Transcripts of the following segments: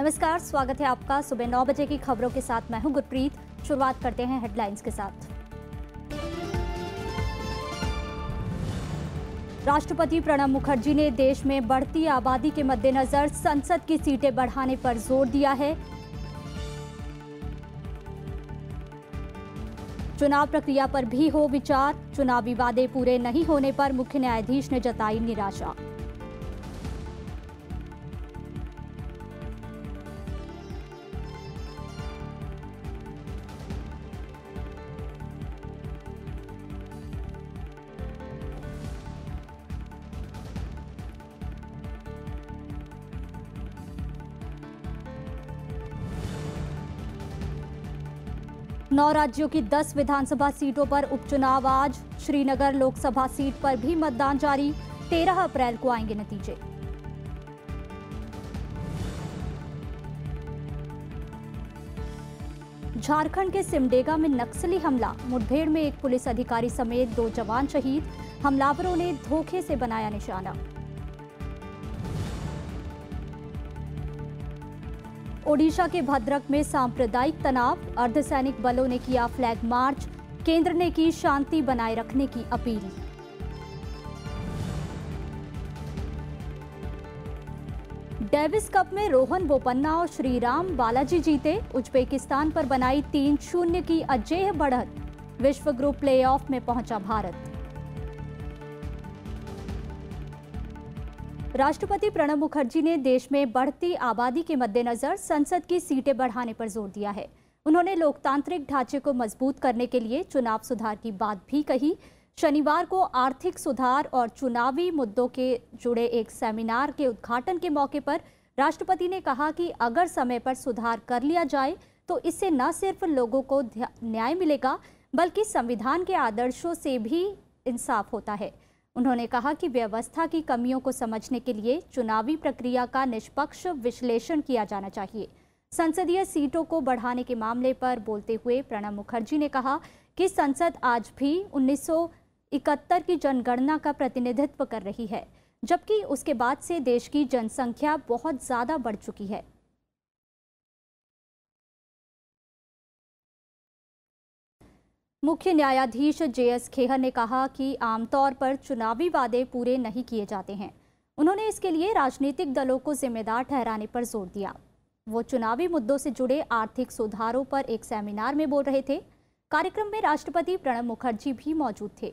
नमस्कार स्वागत है आपका सुबह नौ बजे की खबरों के साथ मैं हूं गुरप्रीत शुरुआत करते हैं हेडलाइंस के साथ राष्ट्रपति प्रणब मुखर्जी ने देश में बढ़ती आबादी के मद्देनजर संसद की सीटें बढ़ाने पर जोर दिया है चुनाव प्रक्रिया पर भी हो विचार चुनावी वादे पूरे नहीं होने पर मुख्य न्यायाधीश ने जताई निराशा नौ राज्यों की दस विधानसभा सीटों पर उपचुनाव आज श्रीनगर लोकसभा सीट पर भी मतदान जारी तेरह अप्रैल को आएंगे नतीजे झारखंड के सिमडेगा में नक्सली हमला मुठभेड़ में एक पुलिस अधिकारी समेत दो जवान शहीद हमलावरों ने धोखे से बनाया निशाना ओडिशा के भद्रक में सांप्रदायिक तनाव अर्धसैनिक बलों ने किया फ्लैग मार्च केंद्र ने की शांति बनाए रखने की अपील डेविस कप में रोहन बोपन्ना और श्रीराम बालाजी जीते उज्बेकिस्तान पर बनाई तीन शून्य की अजेय बढ़त विश्व ग्रुप प्लेऑफ में पहुंचा भारत राष्ट्रपति प्रणब मुखर्जी ने देश में बढ़ती आबादी के मद्देनजर संसद की सीटें बढ़ाने पर जोर दिया है उन्होंने लोकतांत्रिक ढांचे को मजबूत करने के लिए चुनाव सुधार की बात भी कही शनिवार को आर्थिक सुधार और चुनावी मुद्दों के जुड़े एक सेमिनार के उद्घाटन के मौके पर राष्ट्रपति ने कहा कि अगर समय पर सुधार कर लिया जाए तो इससे न सिर्फ लोगों को न्याय मिलेगा बल्कि संविधान के आदर्शों से भी इंसाफ होता है उन्होंने कहा कि व्यवस्था की कमियों को समझने के लिए चुनावी प्रक्रिया का निष्पक्ष विश्लेषण किया जाना चाहिए संसदीय सीटों को बढ़ाने के मामले पर बोलते हुए प्रणब मुखर्जी ने कहा कि संसद आज भी 1971 की जनगणना का प्रतिनिधित्व कर रही है जबकि उसके बाद से देश की जनसंख्या बहुत ज़्यादा बढ़ चुकी है मुख्य न्यायाधीश जे एस खेहर ने कहा कि आमतौर पर चुनावी वादे पूरे नहीं किए जाते हैं उन्होंने इसके लिए राजनीतिक दलों को जिम्मेदार ठहराने पर जोर दिया वो चुनावी मुद्दों से जुड़े आर्थिक सुधारों पर एक सेमिनार में बोल रहे थे कार्यक्रम में राष्ट्रपति प्रणब मुखर्जी भी मौजूद थे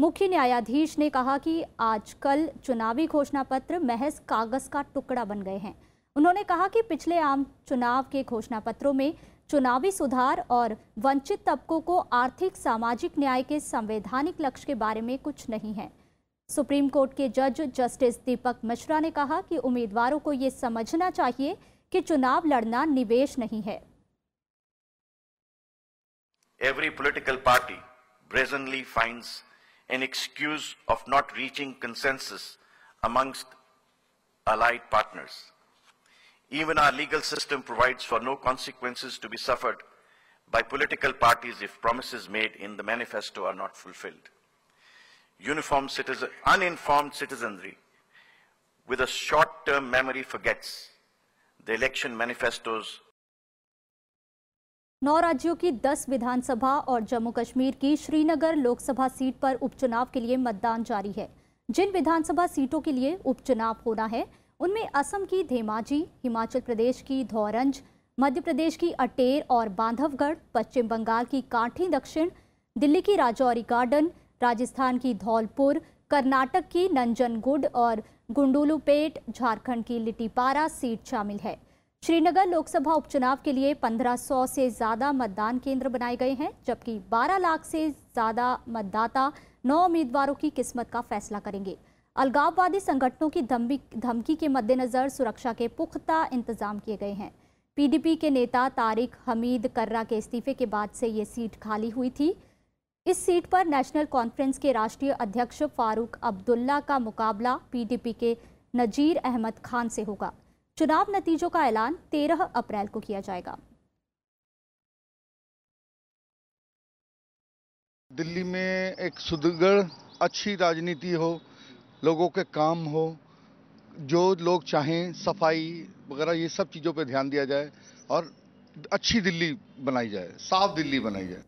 मुख्य न्यायाधीश ने कहा कि आजकल चुनावी घोषणा पत्र महज कागज का टुकड़ा बन गए हैं उन्होंने कहा कि पिछले आम चुनाव के घोषणा पत्रों में चुनावी सुधार और वंचित तबकों को आर्थिक सामाजिक न्याय के संवैधानिक लक्ष्य के बारे में कुछ नहीं है सुप्रीम कोर्ट के जज जस्टिस दीपक मिश्रा ने कहा कि उम्मीदवारों को ये समझना चाहिए कि चुनाव लड़ना निवेश नहीं है every political party brazenly finds an excuse of not reaching consensus amongst allied partners. Even our legal system provides for no consequences to be suffered by political parties if promises made in the manifesto are not fulfilled. Uniform citizen, uninformed citizenry with a short-term memory forgets the election manifestos नौ राज्यों की 10 विधानसभा और जम्मू कश्मीर की Srinagar Lok Sabha seat पर उपचुनाव के लिए मतदान जारी है जिन विधानसभा सीटों के लिए उपचुनाव होना है उनमें असम की धेमाजी हिमाचल प्रदेश की धौरंज मध्य प्रदेश की अटेर और बांधवगढ़ पश्चिम बंगाल की कांठी दक्षिण दिल्ली की राजौरी गार्डन राजस्थान की धौलपुर कर्नाटक की नंजनगुड और गुंडुलूपेट झारखंड की लिटीपारा सीट शामिल है श्रीनगर लोकसभा उपचुनाव के लिए 1500 से ज़्यादा मतदान केंद्र बनाए गए हैं जबकि 12 लाख से ज़्यादा मतदाता नौ उम्मीदवारों की किस्मत का फैसला करेंगे अलगाववादी संगठनों की धमकी के मद्देनज़र सुरक्षा के पुख्ता इंतजाम किए गए हैं पीडीपी के नेता तारिक हमीद कर्रा के इस्तीफे के बाद से ये सीट खाली हुई थी इस सीट पर नेशनल कॉन्फ्रेंस के राष्ट्रीय अध्यक्ष फारूक अब्दुल्ला का मुकाबला पीडीपी के नजीर अहमद खान से होगा चुनाव नतीजों का ऐलान 13 अप्रैल को किया जाएगा दिल्ली में एक सुदृढ़ अच्छी राजनीति हो लोगों के काम हो जो लोग चाहें सफाई वगैरह ये सब चीज़ों पे ध्यान दिया जाए और अच्छी दिल्ली बनाई जाए साफ दिल्ली बनाई जाए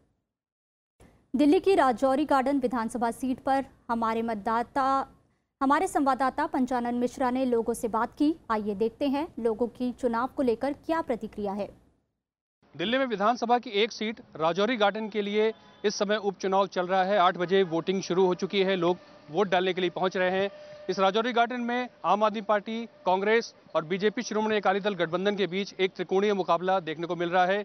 दिल्ली की राजौरी गार्डन विधानसभा सीट पर हमारे मतदाता हमारे संवाददाता पंचानंद मिश्रा ने लोगों से बात की आइए देखते हैं लोगों की चुनाव को लेकर क्या प्रतिक्रिया है दिल्ली में विधानसभा की एक सीट राजौरी गार्डन के लिए इस समय उपचुनाव चल रहा है आठ बजे वोटिंग शुरू हो चुकी है लोग वोट डालने के लिए पहुंच रहे हैं इस राजौरी गार्डन में आम आदमी पार्टी कांग्रेस और बीजेपी श्रोमणी अकाली दल गठबंधन के बीच एक त्रिकोणीय मुकाबला देखने को मिल रहा है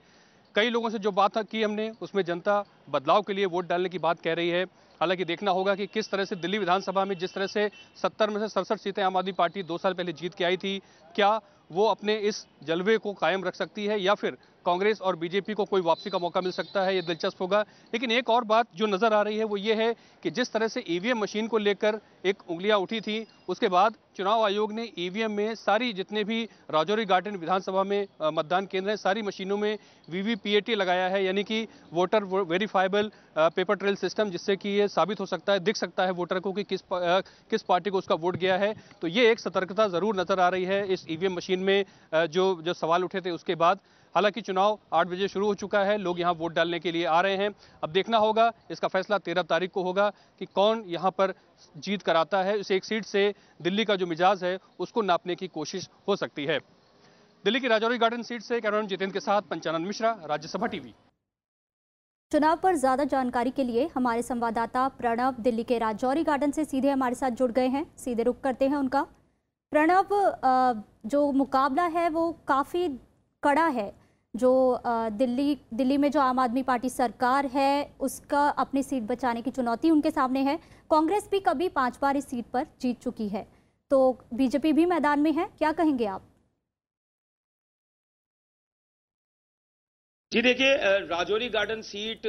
कई लोगों से जो बात की हमने उसमें जनता बदलाव के लिए वोट डालने की बात कह रही है हालांकि देखना होगा कि किस तरह से दिल्ली विधानसभा में जिस तरह से 70 में से सड़सठ सीटें आम आदमी पार्टी दो साल पहले जीत के आई थी क्या वो अपने इस जलवे को कायम रख सकती है या फिर कांग्रेस और बीजेपी को कोई वापसी का मौका मिल सकता है ये दिलचस्प होगा लेकिन एक और बात जो नज़र आ रही है वो ये है कि जिस तरह से ईवीएम e मशीन को लेकर एक उंगलियां उठी थी उसके बाद चुनाव आयोग ने ईवीएम e में सारी जितने भी राजौरी गार्डन विधानसभा में मतदान केंद्र हैं सारी मशीनों में वीवीपीएटी लगाया है यानी कि voter verifiable paper trail system जिससे कि ये साबित हो सकता है दिख सकता है वोटर को कि किस किस पार्टी को उसका वोट गया है तो ये एक सतर्कता ज़रूर नज़र आ रही है इस ईवीएम e मशीन में जो जो सवाल उठे थे उसके बाद हालांकि चुनाव आठ बजे शुरू हो चुका है लोग यहाँ वोट डालने के लिए आ रहे हैं अब देखना होगा इसका फैसला तेरह तारीख को होगा कि कौन यहाँ पर जीत कराता है इस एक सीट से दिल्ली का जो मिजाज है उसको नापने की कोशिश हो सकती है दिल्ली की राजौरी गार्डन सीट से कैमरा जितेंद्र के साथ पंचानंद मिश्रा राज्यसभा टीवी चुनाव पर ज्यादा जानकारी के लिए हमारे संवाददाता प्रणव दिल्ली के राजौरी गार्डन से सीधे हमारे साथ जुड़ गए हैं सीधे रुख करते हैं उनका प्रणव जो मुकाबला है वो काफ़ी कड़ा है जो दिल्ली दिल्ली में जो आम आदमी पार्टी सरकार है उसका अपनी सीट बचाने की चुनौती उनके सामने है कांग्रेस भी कभी पांच बार इस सीट पर जीत चुकी है तो बीजेपी भी मैदान में है क्या कहेंगे आप जी देखिए राजौरी गार्डन सीट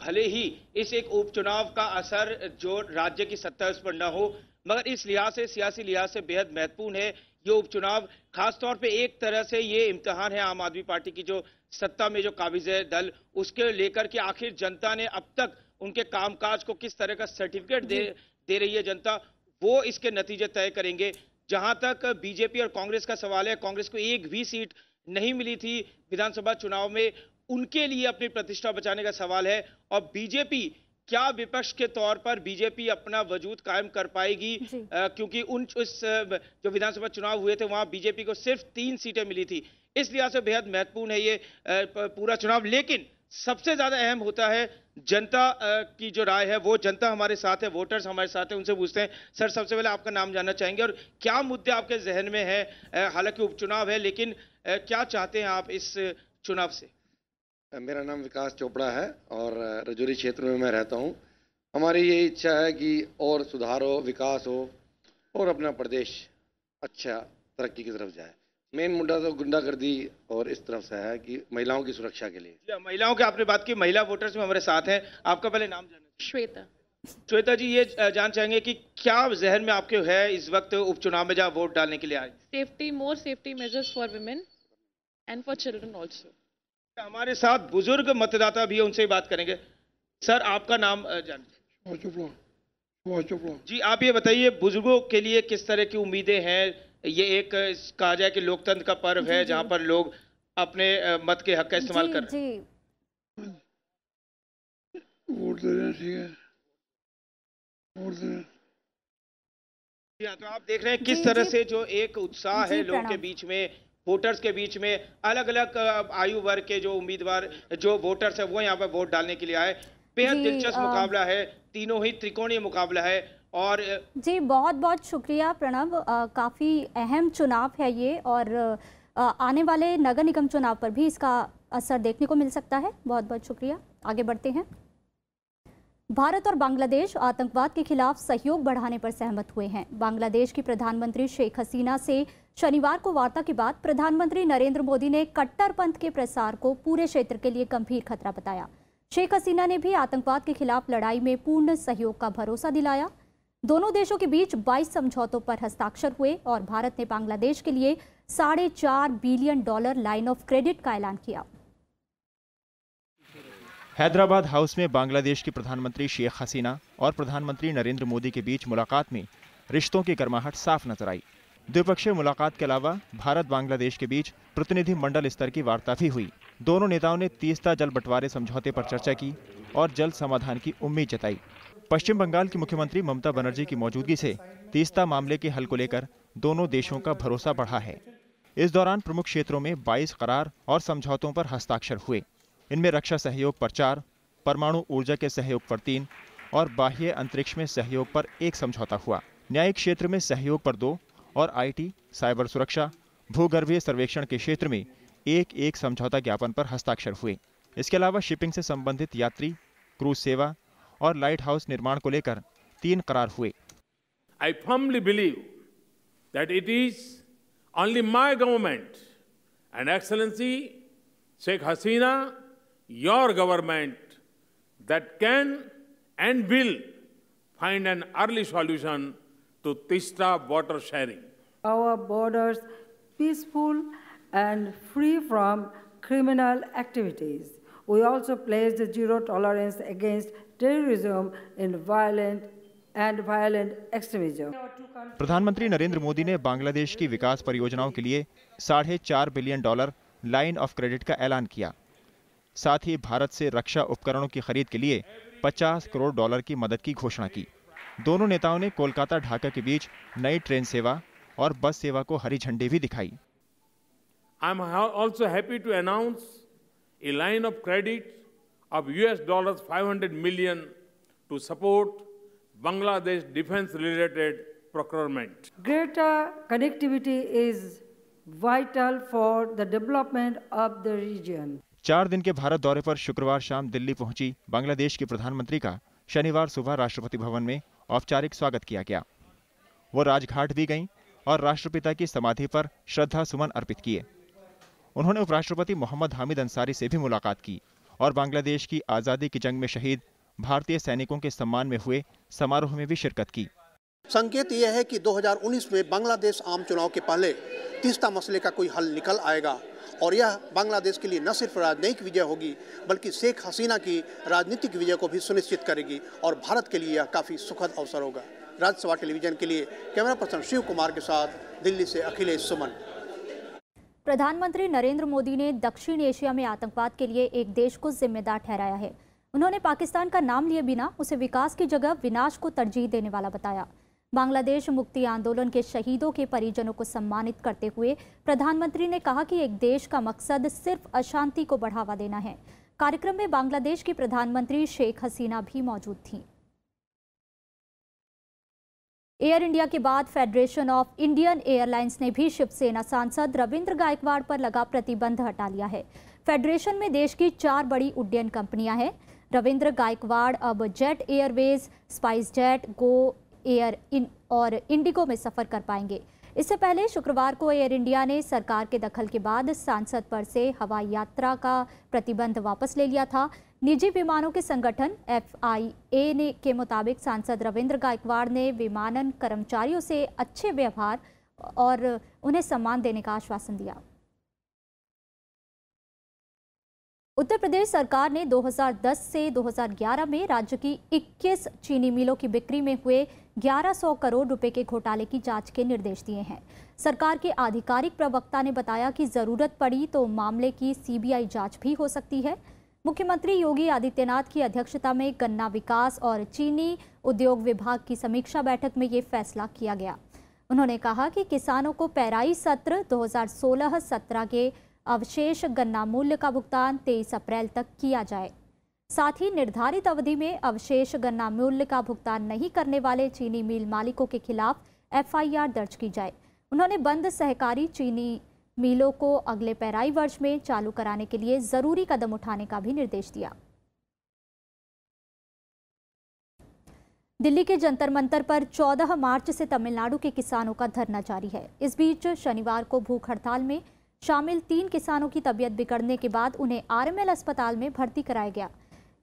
भले ही इस एक उपचुनाव का असर जो राज्य की सत्ता पर न हो मगर इस लिहाज से सियासी लिहाज से बेहद महत्वपूर्ण है ये उपचुनाव खासतौर पे एक तरह से ये इम्तहान है आम आदमी पार्टी की जो सत्ता में जो काबिज है दल उसके लेकर के आखिर जनता ने अब तक उनके कामकाज को किस तरह का सर्टिफिकेट दे दे रही है जनता वो इसके नतीजे तय करेंगे जहां तक बीजेपी और कांग्रेस का सवाल है कांग्रेस को एक भी सीट नहीं मिली थी विधानसभा चुनाव में उनके लिए अपनी प्रतिष्ठा बचाने का सवाल है और बीजेपी क्या विपक्ष के तौर पर बीजेपी अपना वजूद कायम कर पाएगी आ, क्योंकि उन उस जो विधानसभा चुनाव हुए थे वहां बीजेपी को सिर्फ तीन सीटें मिली थी इस लिहाज से बेहद महत्वपूर्ण है ये पूरा चुनाव लेकिन सबसे ज्यादा अहम होता है जनता की जो राय है वो जनता हमारे साथ है वोटर्स हमारे साथ है उनसे पूछते हैं सर सबसे पहले आपका नाम जानना चाहेंगे और क्या मुद्दे आपके जहन में है हालांकि उपचुनाव है लेकिन क्या चाहते हैं आप इस चुनाव से मेरा नाम विकास चोपड़ा है और रजौरी क्षेत्र में मैं रहता हूँ हमारी ये इच्छा है कि और सुधार हो विकास हो और अपना प्रदेश अच्छा तरक्की की तरफ जाए मेन मुद्दा तो गुंडागर्दी और इस तरफ से है कि महिलाओं की सुरक्षा के लिए महिलाओं की आपने बात की महिला वोटर्स में हमारे साथ हैं आपका पहले नाम जाना श्वेता श्वेता जी ये जान चाहेंगे कि क्या जहन में आपके है इस वक्त उपचुनाव में जहाँ वोट डालने के लिए आए safety more safety measures for women and for children also हमारे साथ बुजुर्ग मतदाता भी उनसे बात करेंगे सर आपका नाम जान जी आप ये बताइए बुजुर्गों के लिए किस तरह की उम्मीदें हैं ये एक कहा जाए कि लोकतंत्र का पर्व है जहाँ पर लोग अपने मत के हक का इस्तेमाल कर रहे हैं रहे हैं हाँ, तो आप देख रहे हैं किस तरह से जो एक उत्साह है लोगों के बीच में वोटर्स के बीच में अलग अलग आयु वर्ग के जो उम्मीदवार जो वोटर्स है वो यहाँ पर वोट डालने के लिए आए बेहद दिलचस्प मुकाबला है तीनों ही त्रिकोणीय मुकाबला है और जी बहुत बहुत शुक्रिया प्रणव काफ़ी अहम चुनाव है ये और आने वाले नगर निगम चुनाव पर भी इसका असर देखने को मिल सकता है बहुत बहुत शुक्रिया आगे बढ़ते हैं भारत और बांग्लादेश आतंकवाद के खिलाफ सहयोग बढ़ाने पर सहमत हुए हैं बांग्लादेश की प्रधानमंत्री शेख हसीना से शनिवार को वार्ता के बाद प्रधानमंत्री नरेंद्र मोदी ने कट्टरपंथ के प्रसार को पूरे क्षेत्र के लिए गंभीर खतरा बताया शेख हसीना ने भी आतंकवाद के खिलाफ लड़ाई में पूर्ण सहयोग का भरोसा दिलाया दोनों देशों के बीच 22 समझौतों पर हस्ताक्षर हुए और भारत ने बांग्लादेश के लिए साढ़े चार billion dollar line of credit का ऐलान किया हैदराबाद हाउस में बांग्लादेश की प्रधानमंत्री शेख हसीना और प्रधानमंत्री नरेंद्र मोदी के बीच मुलाकात में रिश्तों की गर्माहट साफ नजर आई द्विपक्षीय मुलाकात के अलावा भारत बांग्लादेश के बीच प्रतिनिधि मंडल स्तर की वार्ता भी हुई दोनों नेताओं ने तीस्ता जल बंटवारे समझौते पर चर्चा की और जल समाधान की उम्मीद जताई पश्चिम बंगाल की मुख्यमंत्री ममता बनर्जी की मौजूदगी से तीस्ता मामले के हल को लेकर दोनों देशों का भरोसा बढ़ा है इस दौरान प्रमुख क्षेत्रों में 22 करार और समझौतों पर हस्ताक्षर हुए इनमें रक्षा सहयोग पर चार परमाणु ऊर्जा के सहयोग पर तीन और बाह्य अंतरिक्ष में सहयोग पर एक समझौता हुआ न्यायिक क्षेत्र में सहयोग पर दो और आईटी, साइबर सुरक्षा भूगर्भीय सर्वेक्षण के क्षेत्र में एक एक समझौता ज्ञापन पर हस्ताक्षर हुए इसके अलावा शिपिंग से संबंधित यात्री क्रूज सेवा और लाइट हाउस निर्माण को लेकर तीन करार हुए I firmly believe that it is only my government and excellency Sheikh Hasina your government that can and will find an early solution to Teesta water sharing our borders peaceful and free from criminal activities. We also placed zero tolerance against terrorism and violent and violent extremism. प्रधानमंत्री नरेंद्र मोदी ने बांग्लादेश की विकास परियोजनाओं के लिए साढ़े चार billion dollar line of credit का ऐलान किया साथ ही भारत से रक्षा उपकरणों की खरीद के लिए 50 करोड़ डॉलर की मदद की घोषणा की दोनों नेताओं ने कोलकाता ढाका के बीच नई ट्रेन सेवा और बस सेवा को हरी झंडी भी दिखाई I am also happy to announce a line of credit of of dollar five hundred million to support Bangladesh defence related procurement. Greater connectivity is vital for the development of the region चार दिन के भारत दौरे पर शुक्रवार शाम दिल्ली पहुंची बांग्लादेश के प्रधानमंत्री का शनिवार सुबह राष्ट्रपति भवन में औपचारिक स्वागत किया गया वो राजघाट भी गईं और राष्ट्रपिता की समाधि पर श्रद्धा सुमन अर्पित किए उन्होंने उपराष्ट्रपति मोहम्मद हामिद अंसारी से भी मुलाकात की और बांग्लादेश की आज़ादी की जंग में शहीद भारतीय सैनिकों के सम्मान में हुए समारोह में भी शिरकत की संकेत यह है कि 2019 में बांग्लादेश आम चुनाव के पहले तीस्ता मसले का कोई हल निकल आएगा और यह बांग्लादेश के लिए न सिर्फ राजनयिक विजय होगी बल्कि शेख हसीना की राजनीतिक विजय को भी सुनिश्चित करेगी और भारत के लिए यह काफ़ी सुखद अवसर होगा राज्यसभा टेलीविजन के लिए कैमरा पर्सन शिव कुमार के साथ दिल्ली से अखिलेश सुमन प्रधानमंत्री नरेंद्र मोदी ने दक्षिण एशिया में आतंकवाद के लिए एक देश को जिम्मेदार ठहराया है उन्होंने पाकिस्तान का नाम लिए बिना उसे विकास की जगह विनाश को तरजीह देने वाला बताया बांग्लादेश मुक्ति आंदोलन के शहीदों के परिजनों को सम्मानित करते हुए प्रधानमंत्री ने कहा कि एक देश का मकसद सिर्फ अशांति को बढ़ावा देना है कार्यक्रम में बांग्लादेश की प्रधानमंत्री शेख हसीना भी मौजूद थीं एयर इंडिया के बाद फेडरेशन ऑफ इंडियन एयरलाइंस ने भी शिवसेना सांसद रविंद्र गायकवाड़ पर लगा प्रतिबंध हटा लिया है फेडरेशन में देश की चार बड़ी उड्डयन कंपनियां हैं रविंद्र गायकवाड़ अब Jet Airways Spice Jet Go Air इन और इंडिगो में सफ़र कर पाएंगे इससे पहले शुक्रवार को एयर इंडिया ने सरकार के दखल के बाद सांसद पर से हवाई यात्रा का प्रतिबंध वापस ले लिया था निजी विमानों के संगठन एफआईए ने के मुताबिक सांसद रविंद्र गायकवाड़ ने विमानन कर्मचारियों से अच्छे व्यवहार और उन्हें सम्मान देने का आश्वासन दिया उत्तर प्रदेश सरकार ने 2010 से 2011 में राज्य की 21 चीनी मिलों की बिक्री में हुए 1100 करोड़ रुपए के घोटाले की जांच के निर्देश दिए हैं सरकार के आधिकारिक प्रवक्ता ने बताया कि ज़रूरत पड़ी तो मामले की सीबीआई जांच भी हो सकती है मुख्यमंत्री योगी आदित्यनाथ की अध्यक्षता में गन्ना विकास और चीनी उद्योग विभाग की समीक्षा बैठक में ये फैसला किया गया उन्होंने कहा कि किसानों को पैराई सत्र दो हजार के अवशेष गन्ना मूल्य का भुगतान तेईस अप्रैल तक किया जाए साथ ही निर्धारित अवधि में अवशेष गन्ना मूल्य का भुगतान नहीं करने वाले चीनी मिल मालिकों के खिलाफ एफआईआर दर्ज की जाए उन्होंने बंद सहकारी चीनी मिलों को अगले पैराई वर्ष में चालू कराने के लिए जरूरी कदम उठाने का भी निर्देश दिया दिल्ली के जंतर मंतर पर 14 मार्च से तमिलनाडु के किसानों का धरना जारी है इस बीच शनिवार को भूख हड़ताल में शामिल तीन किसानों की तबीयत बिगड़ने के बाद उन्हें आरएमएल अस्पताल में भर्ती कराया गया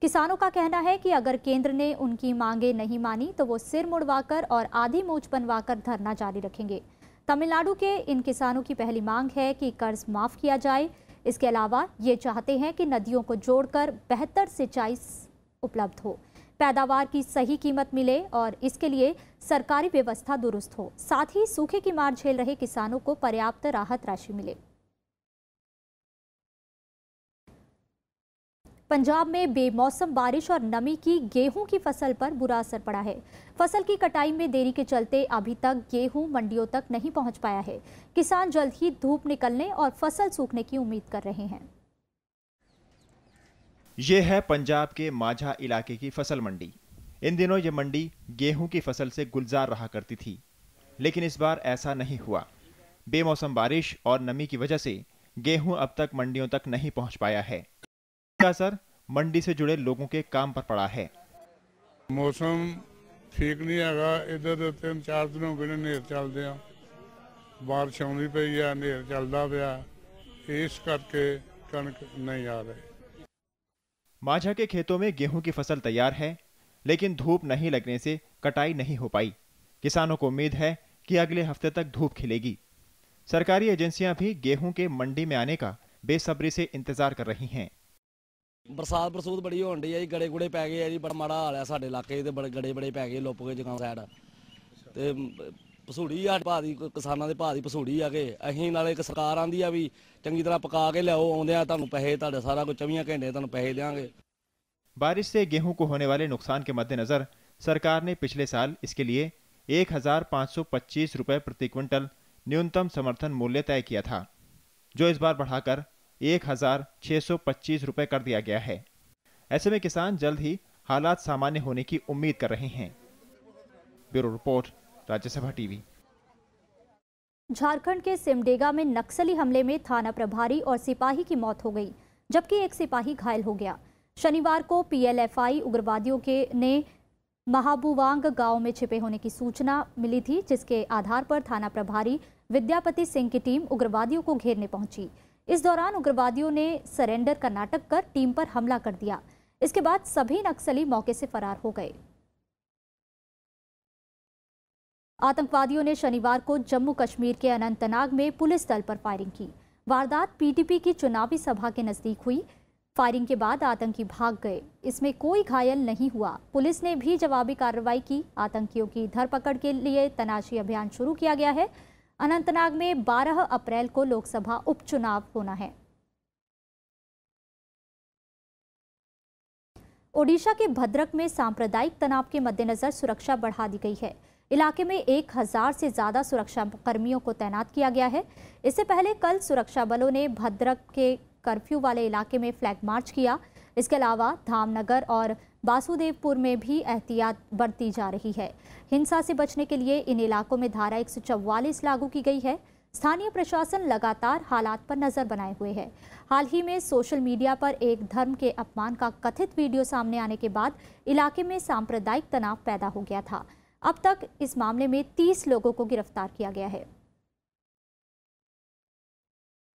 किसानों का कहना है कि अगर केंद्र ने उनकी मांगे नहीं मानी तो वो सिर मुड़वाकर और आधी मूछ बनवाकर धरना जारी रखेंगे तमिलनाडु के इन किसानों की पहली मांग है कि कर्ज माफ़ किया जाए इसके अलावा ये चाहते हैं कि नदियों को जोड़कर बेहतर सिंचाई उपलब्ध हो पैदावार की सही कीमत मिले और इसके लिए सरकारी व्यवस्था दुरुस्त हो साथ ही सूखे की मार झेल रहे किसानों को पर्याप्त राहत राशि मिले पंजाब में बेमौसम बारिश और नमी की गेहूं की फसल पर बुरा असर पड़ा है फसल की कटाई में देरी के चलते अभी तक गेहूं मंडियों तक नहीं पहुंच पाया है किसान जल्द ही धूप निकलने और फसल सूखने की उम्मीद कर रहे हैं ये है पंजाब के माझा इलाके की फसल मंडी इन दिनों ये मंडी गेहूं की फसल से गुलजार रहा करती थी लेकिन इस बार ऐसा नहीं हुआ बेमौसम बारिश और नमी की वजह से गेहूं अब तक मंडियों तक नहीं पहुंच पाया है का असर मंडी से जुड़े लोगों के काम पर पड़ा है मौसम ठीक नहीं है इधर तो तीन चार दिनों बिना गए नेर चलते ਆ ਬਾਰਿਸ਼ ਆਉਂਦੀ है ਆ चलता ਚੱਲਦਾ इस करके कणक नहीं आ रही माझा के खेतों में गेहूं की फसल तैयार है लेकिन धूप नहीं लगने से कटाई नहीं हो पाई किसानों को उम्मीद है कि अगले हफ्ते तक धूप खिलेगी सरकारी एजेंसियां भी गेहूं के मंडी में आने का बेसब्री से इंतजार कर रही हैं बरसात बरसूत बड़ी हो जी गड़े गुड़े पै गए जी बड़ा माड़ा हाल है साढ़े इलाके बड़े गड़े बड़े पै गए लुप गए जगह सैड तो पसूड़ी आ भा दी किसान के भा की पसूड़ी आ गए अही ना एक सरकार आँदी है भी चंकी तरह पका के लिया आद्या तुम पैसे सारा कुछ चौबी घंटे तुम पैसे देंगे बारिश से गेहूँ को होने वाले नुकसान के मद्देनजर सरकार ने पिछले साल इसके लिए एक हज़ार पाँच सौ पच्चीस रुपए प्रति क्विंटल न्यूनतम समर्थन मूल्य तय किया था जो इस बार बढ़ाकर एक हजार छह सौ पच्चीस रुपए कर दिया गया है ऐसे में किसान जल्द ही हालात सामान्य होने की उम्मीद कर रहे हैं bureau report Rajya Sabha TV Jharkhand के सिमडेगा में नक्सली हमले में थाना प्रभारी और सिपाही की मौत हो गई जबकि एक सिपाही घायल हो गया शनिवार को पीएलएफआई उग्रवादियों के ने महाबुवांग गांव में छिपे होने की सूचना मिली थी जिसके आधार पर थाना प्रभारी विद्यापति सिंह की टीम उग्रवादियों को घेरने पहुंची इस दौरान उग्रवादियों ने सरेंडर का नाटक कर टीम पर हमला कर दिया इसके बाद सभी नक्सली मौके से फरार हो गए आतंकवादियों ने शनिवार को जम्मू कश्मीर के अनंतनाग में पुलिस दल पर फायरिंग की वारदात पीटीपी की चुनावी सभा के नजदीक हुई फायरिंग के बाद आतंकी भाग गए इसमें कोई घायल नहीं हुआ पुलिस ने भी जवाबी कार्रवाई की आतंकियों की धरपकड़ के लिए तनाशी अभियान शुरू किया गया है अनंतनाग में 12 अप्रैल को लोकसभा उपचुनाव होना है ओडिशा के भद्रक में सांप्रदायिक तनाव के मद्देनजर सुरक्षा बढ़ा दी गई है इलाके में एक हजार से ज्यादा सुरक्षा कर्मियों को तैनात किया गया है इससे पहले कल सुरक्षा बलों ने भद्रक के कर्फ्यू वाले इलाके में फ्लैग मार्च किया इसके अलावा धामनगर और वासुदेवपुर में भी एहतियात बरती जा रही है हिंसा से बचने के लिए इन इलाकों में धारा एक लागू की गई है स्थानीय प्रशासन लगातार हालात पर नज़र बनाए हुए है हाल ही में सोशल मीडिया पर एक धर्म के अपमान का कथित वीडियो सामने आने के बाद इलाके में सांप्रदायिक तनाव पैदा हो गया था अब तक इस मामले में 30 लोगों को गिरफ्तार किया गया है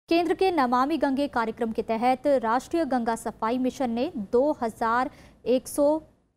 केंद्र के नमामि गंगे कार्यक्रम के तहत राष्ट्रीय गंगा सफाई मिशन ने 2000 एक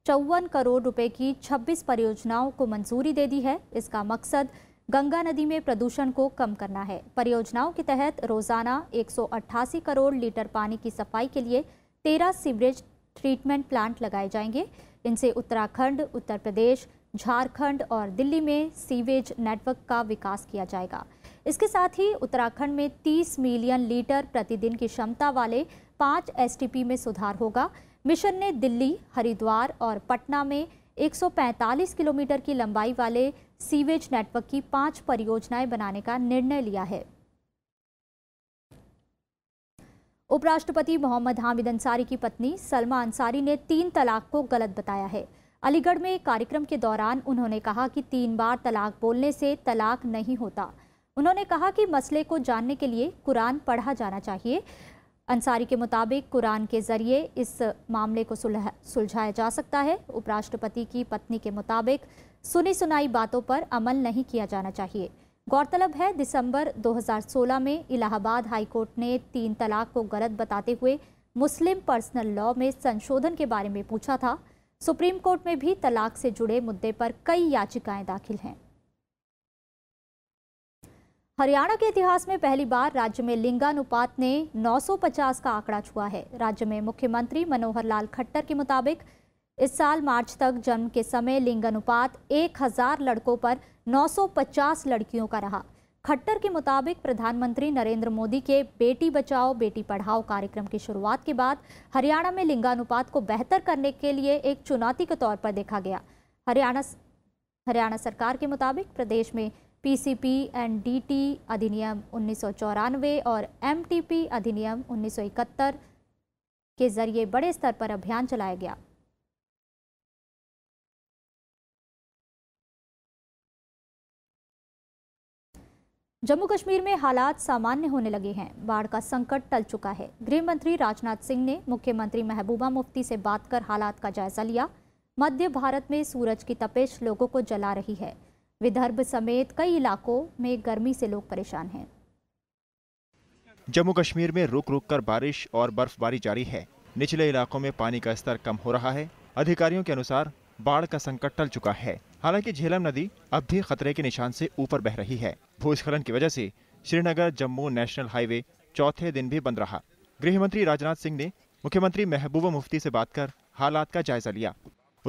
चौवन करोड़ रुपए की 26 परियोजनाओं को मंजूरी दे दी है इसका मकसद गंगा नदी में प्रदूषण को कम करना है परियोजनाओं के तहत रोजाना 188 करोड़ लीटर पानी की सफाई के लिए 13 सीवरेज ट्रीटमेंट प्लांट लगाए जाएंगे इनसे उत्तराखंड उत्तर प्रदेश झारखंड और दिल्ली में सीवेज नेटवर्क का विकास किया जाएगा इसके साथ ही उत्तराखंड में 30 मिलियन लीटर प्रतिदिन की क्षमता वाले पाँच एसटीपी में सुधार होगा मिशन ने दिल्ली हरिद्वार और पटना में 145 किलोमीटर की लंबाई वाले सीवेज नेटवर्क की पांच परियोजनाएं बनाने का निर्णय लिया है उपराष्ट्रपति मोहम्मद हामिद अंसारी की पत्नी सलमा अंसारी ने तीन तलाक को गलत बताया है अलीगढ़ में एक कार्यक्रम के दौरान उन्होंने कहा कि तीन बार तलाक बोलने से तलाक नहीं होता उन्होंने कहा कि मसले को जानने के लिए कुरान पढ़ा जाना चाहिए अंसारी के मुताबिक कुरान के ज़रिए इस मामले को सुलझाया जा सकता है उपराष्ट्रपति की पत्नी के मुताबिक सुनी सुनाई बातों पर अमल नहीं किया जाना चाहिए गौरतलब है दिसंबर 2016 में इलाहाबाद हाईकोर्ट ने तीन तलाक को गलत बताते हुए मुस्लिम पर्सनल लॉ में संशोधन के बारे में पूछा था सुप्रीम कोर्ट में भी तलाक से जुड़े मुद्दे पर कई याचिकाएं दाखिल हैं हरियाणा के इतिहास में पहली बार राज्य में लिंगानुपात ने 950 का आंकड़ा छुआ है राज्य में मुख्यमंत्री मनोहर लाल खट्टर के मुताबिक इस साल मार्च तक जन्म के समय लिंगानुपात 1000 लड़कों पर 950 लड़कियों का रहा खट्टर के मुताबिक प्रधानमंत्री नरेंद्र मोदी के बेटी बचाओ बेटी पढ़ाओ कार्यक्रम की शुरुआत के बाद हरियाणा में लिंगानुपात को बेहतर करने के लिए एक चुनौती के तौर पर देखा गया हरियाणा हरियाणा सरकार के मुताबिक प्रदेश में पीसीपी एंड डीटी अधिनियम उन्नीस और एमटीपी अधिनियम 1971 के जरिए बड़े स्तर पर अभियान चलाया गया जम्मू कश्मीर में हालात सामान्य होने लगे हैं बाढ़ का संकट टल चुका है गृह मंत्री राजनाथ सिंह ने मुख्यमंत्री महबूबा मुफ्ती से बात कर हालात का जायजा लिया मध्य भारत में सूरज की तपेश लोगों को जला रही है विदर्भ समेत कई इलाकों में गर्मी से लोग परेशान हैं जम्मू कश्मीर में रुक रुक कर बारिश और बर्फबारी जारी है निचले इलाकों में पानी का स्तर कम हो रहा है अधिकारियों के अनुसार बाढ़ का संकट टल चुका है हालांकि झेलम नदी अब भी खतरे के निशान से ऊपर बह रही है भूस्खलन की वजह से श्रीनगर जम्मू नेशनल हाईवे चौथे दिन भी बंद रहा गृह मंत्री राजनाथ सिंह ने मुख्यमंत्री महबूबा मुफ्ती से बात कर हालात का जायजा लिया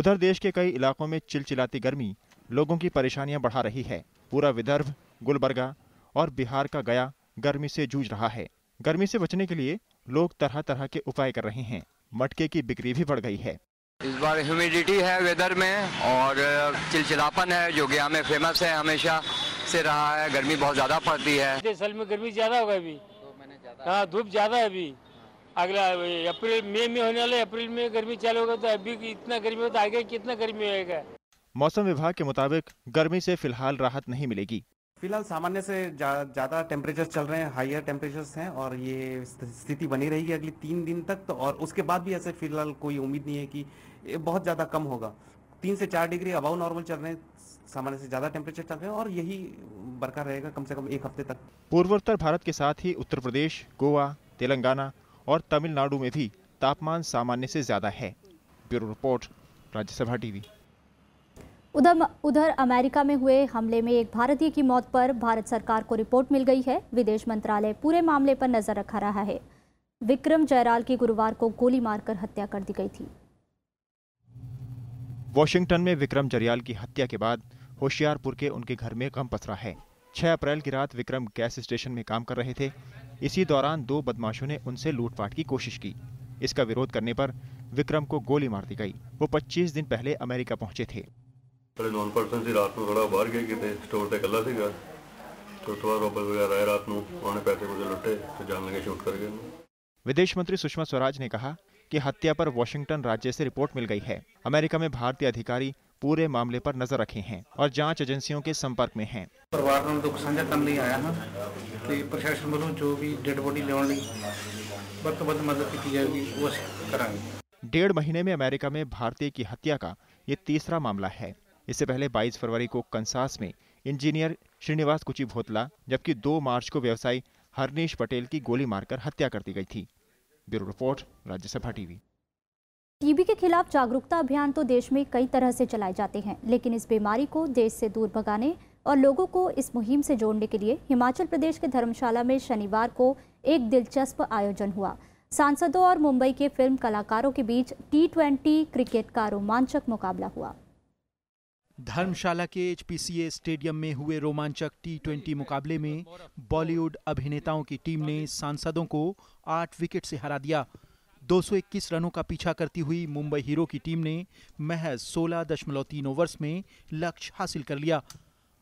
उधर देश के कई इलाकों में चिलचिलाती गर्मी लोगों की परेशानियां बढ़ा रही है पूरा विदर्भ गुलबर्गा और बिहार का गया गर्मी से जूझ रहा है गर्मी से बचने के लिए लोग तरह तरह के उपाय कर रहे हैं मटके की बिक्री भी बढ़ गई है इस बार ह्यूमिडिटी है वेदर में और चिलचिलापन है जो गया में फेमस है हमेशा से रहा है गर्मी बहुत ज्यादा पड़ती है साल में गर्मी ज्यादा होगा अभी हाँ धूप ज्यादा है अभी अगला अप्रैल मई में, में होने वाले अप्रैल में गर्मी चालू होगा तो अभी इतना गर्मी होता तो आगे कितना गर्मी होगा मौसम विभाग के मुताबिक गर्मी से फिलहाल राहत नहीं मिलेगी फिलहाल सामान्य से ज़्यादा टेम्परेचर चल रहे हैं हाइयर टेम्परेचर हैं और ये स्थिति बनी रहेगी अगले तीन दिन तक तो और उसके बाद भी ऐसे फिलहाल कोई उम्मीद नहीं है कि बहुत ज़्यादा कम होगा तीन से चार डिग्री अबाउ नॉर्मल चल रहे हैं सामान्य से ज़्यादा टेम्परेचर चल रहे हैं और यही बरकरार रहेगा कम से कम एक हफ्ते तक पूर्वोत्तर भारत के साथ ही उत्तर प्रदेश गोवा तेलंगाना और तमिलनाडु में भी तापमान सामान्य से ज़्यादा है ब्यूरो रिपोर्ट राज्यसभा टीवी उधर उधर अमेरिका में हुए हमले में एक भारतीय की मौत पर भारत सरकार को रिपोर्ट मिल गई है विदेश मंत्रालय पूरे मामले पर नजर रखा रहा है विक्रम जयराल की गुरुवार को गोली मारकर हत्या कर दी गई थी वॉशिंगटन में विक्रम जरियाल की हत्या के बाद होशियारपुर के उनके घर में गम पसरा है 6 अप्रैल की रात विक्रम गैस स्टेशन में काम कर रहे थे इसी दौरान दो बदमाशों ने उनसे लूटपाट की कोशिश की इसका विरोध करने पर विक्रम को गोली मार दी गई वो 25 दिन पहले अमेरिका पहुंचे थे पहले नॉन पर्सन से रात को थोड़ा बाहर गए कि स्टोर से कला सेगा तो उस रॉबर वगैरह आए रात को उन्होंने पैसे पुसे लुटे तो जान लगे शूट कर गए विदेश मंत्री सुषमा स्वराज ने कहा कि हत्या पर वॉशिंगटन राज्य से रिपोर्ट मिल गई है अमेरिका में भारतीय अधिकारी पूरे मामले पर नजर रखे हैं और जांच एजेंसियों के संपर्क में हैं। परिवार को दुख साझा करने आया हाँ तो प्रशासन वालों जो भी डेड बॉडी लेने वक्त वक्त मदद की जाएगी वो करा डेढ़ महीने में अमेरिका में भारतीय की हत्या का ये तीसरा मामला है इससे पहले 22 फरवरी को कंसास में इंजीनियर श्रीनिवास कुची भोतला जबकि 2 मार्च को व्यवसायी हरनीश पटेल की गोली मारकर हत्या कर दी गई थी bureau report Rajya Sabha TV TB के खिलाफ जागरूकता अभियान तो देश में कई तरह से चलाए जाते हैं लेकिन इस बीमारी को देश से दूर भगाने और लोगों को इस मुहिम से जोड़ने के लिए हिमाचल प्रदेश के धर्मशाला में शनिवार को एक दिलचस्प आयोजन हुआ सांसदों और मुंबई के फिल्म कलाकारों के बीच टी ट्वेंटी क्रिकेट का रोमांचक मुकाबला हुआ धर्मशाला के एचपीसीए स्टेडियम में हुए रोमांचक टी ट्वेंटी मुकाबले में बॉलीवुड अभिनेताओं की टीम ने सांसदों को आठ विकेट से हरा दिया 221 रनों का पीछा करती हुई मुंबई हीरो की टीम ने महज सोलह दशमलव तीन ओवर्स में लक्ष्य हासिल कर लिया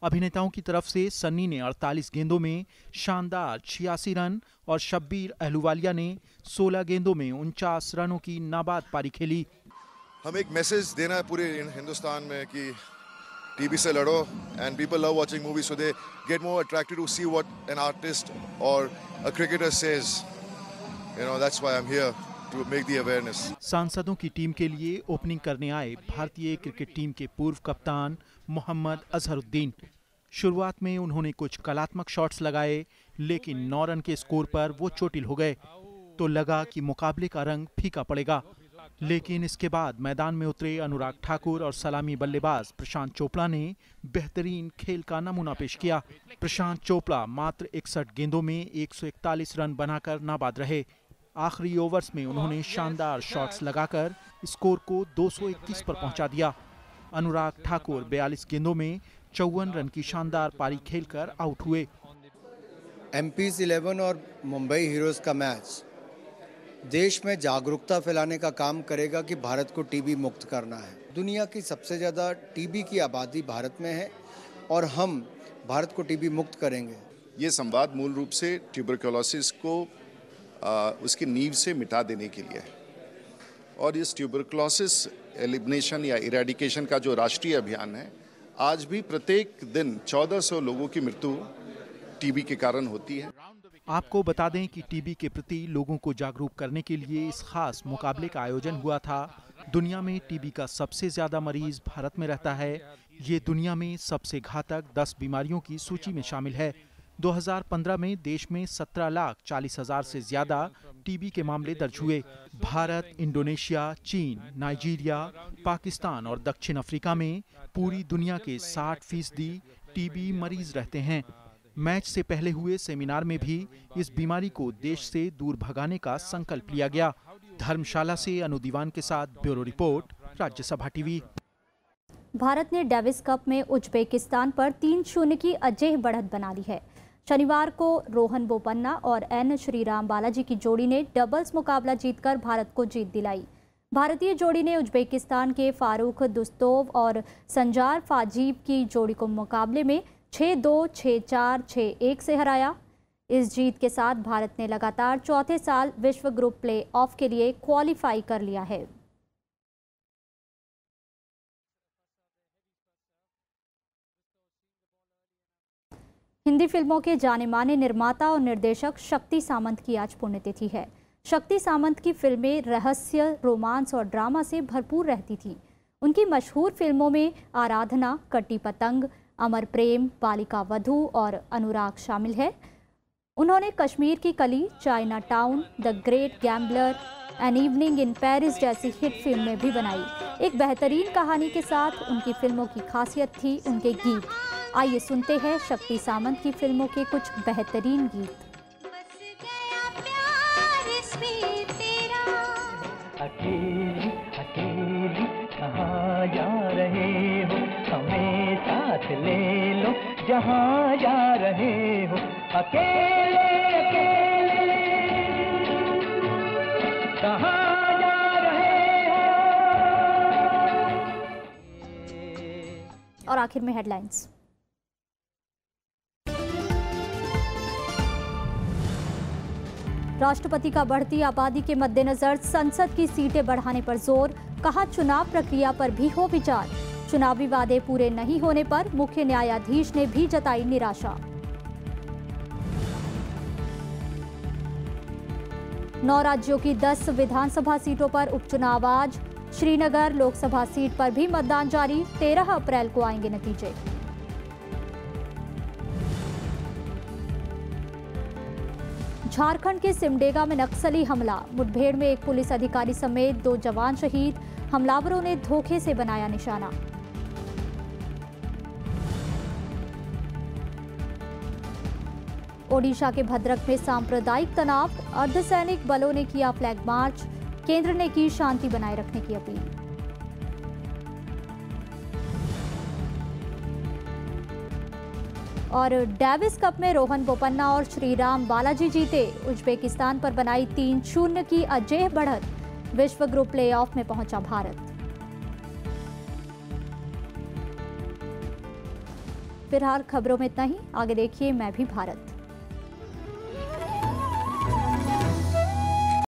अभिनेताओं की तरफ से सन्नी ने 48 गेंदों में शानदार छियासी रन और शब्बीर अहलुवालिया ने 16 गेंदों में उनचास रनों की नाबाद पारी खेली हम एक मैसेज देना है पूरे हिंदुस्तान में कि टीवी से लड़ो and people love watching movies so they get more attracted to see what an artist or a cricketer says you know that's why I am here to make the awareness सांसदों की team के लिए opening करने आए भारतीय cricket team के पूर्व कप्तान मोहम्मद अजहरुद्दीन शुरुआत में उन्होंने कुछ कलात्मक शॉट्स लगाए लेकिन नौ रन के स्कोर पर वो चोटिल हो गए तो लगा कि मुकाबले का रंग फीका पड़ेगा लेकिन इसके बाद मैदान में उतरे अनुराग ठाकुर और सलामी बल्लेबाज प्रशांत चोपड़ा ने बेहतरीन खेल का नमूना पेश किया प्रशांत चोपड़ा मात्र इकसठ गेंदों में 141 रन बनाकर नाबाद रहे आखिरी ओवर्स में उन्होंने शानदार शॉट्स लगाकर स्कोर को 221 पर पहुंचा दिया अनुराग ठाकुर 42 गेंदों में चौवन रन की शानदार पारी खेलकर आउट हुए एम पी और मुंबई हीरोज का मैच देश में जागरूकता फैलाने का काम करेगा कि भारत को टीबी मुक्त करना है दुनिया की सबसे ज़्यादा टीबी की आबादी भारत में है और हम भारत को टीबी मुक्त करेंगे ये संवाद मूल रूप से ट्यूबरकोलोसिस को आ, उसकी नींव से मिटा देने के लिए है और इस ट्यूबरकोलोसिस एलिमिनेशन या इरेडिकेशन का जो राष्ट्रीय अभियान है आज भी प्रत्येक दिन 1400 लोगों की मृत्यु टीबी के कारण होती है आपको बता दें कि टीबी के प्रति लोगों को जागरूक करने के लिए इस खास मुकाबले का आयोजन हुआ था दुनिया में टीबी का सबसे ज्यादा मरीज भारत में रहता है ये दुनिया में सबसे घातक 10 बीमारियों की सूची में शामिल है 2015 में देश में 17 लाख चालीस हजार से ज्यादा टीबी के मामले दर्ज हुए भारत इंडोनेशिया चीन नाइजीरिया पाकिस्तान और दक्षिण अफ्रीका में पूरी दुनिया के 60 फीसदी टीबी मरीज रहते हैं मैच से पहले हुए सेमिनार में भी इस बीमारी को देश से दूर भगाने का संकल्प लिया गया धर्मशाला से अनु दीवान के साथ bureau report Rajya Sabha TV Bharat ने डेविस कप में उज्बेकिस्तान पर तीन शून्य की अजय बढ़त बना ली है शनिवार को रोहन बोपन्ना और एन श्रीराम बालाजी की जोड़ी ने डबल्स मुकाबला जीतकर भारत को जीत दिलाई भारतीय जोड़ी ने उज्बेकिस्तान के फारूख दुस्तोव और संजार फाजीब की जोड़ी को मुकाबले में छः दो छः चार छः एक से हराया इस जीत के साथ भारत ने लगातार चौथे साल विश्व ग्रुप प्ले ऑफ के लिए क्वालिफाई कर लिया है हिंदी फिल्मों के जाने माने निर्माता और निर्देशक शक्ति सामंत की आज पुण्यतिथि है शक्ति सामंत की फिल्में रहस्य रोमांस और ड्रामा से भरपूर रहती थी उनकी मशहूर फिल्मों में आराधना कट्टी पतंग अमर प्रेम बालिका वधु और अनुराग शामिल है उन्होंने Kashmir Ki Kali China Town the Great Gambler an Evening in Paris जैसी हिट फिल्म में भी बनाई एक बेहतरीन कहानी के साथ उनकी फिल्मों की खासियत थी उनके गीत आइए सुनते हैं शक्ति सामंत की फिल्मों के कुछ बेहतरीन गीत अकेले ले लो जहाँ जा रहे हो अकेले अकेले कहाँ जा रहे हो और आखिर में हेडलाइंस राष्ट्रपति का बढ़ती आबादी के मद्देनजर संसद की सीटें बढ़ाने पर जोर कहा चुनाव प्रक्रिया पर भी हो विचार चुनावी वादे पूरे नहीं होने पर मुख्य न्यायाधीश ने भी जताई निराशा नौ राज्यों की दस विधानसभा सीटों पर उपचुनाव आज श्रीनगर लोकसभा सीट पर भी मतदान जारी तेरह अप्रैल को आएंगे नतीजे झारखंड के सिमडेगा में नक्सली हमला मुठभेड़ में एक पुलिस अधिकारी समेत दो जवान शहीद हमलावरों ने धोखे से बनाया निशाना ओडिशा के भद्रक में सांप्रदायिक तनाव अर्धसैनिक बलों ने किया फ्लैग मार्च केंद्र ने की शांति बनाए रखने की अपील और डेविस कप में रोहन बोपन्ना और श्रीराम बालाजी जीते उज्बेकिस्तान पर बनाई तीन शून्य की अजेह बढ़त विश्व ग्रुप प्लेऑफ में पहुंचा भारत फिलहाल खबरों में इतना ही आगे देखिए मैं भी भारत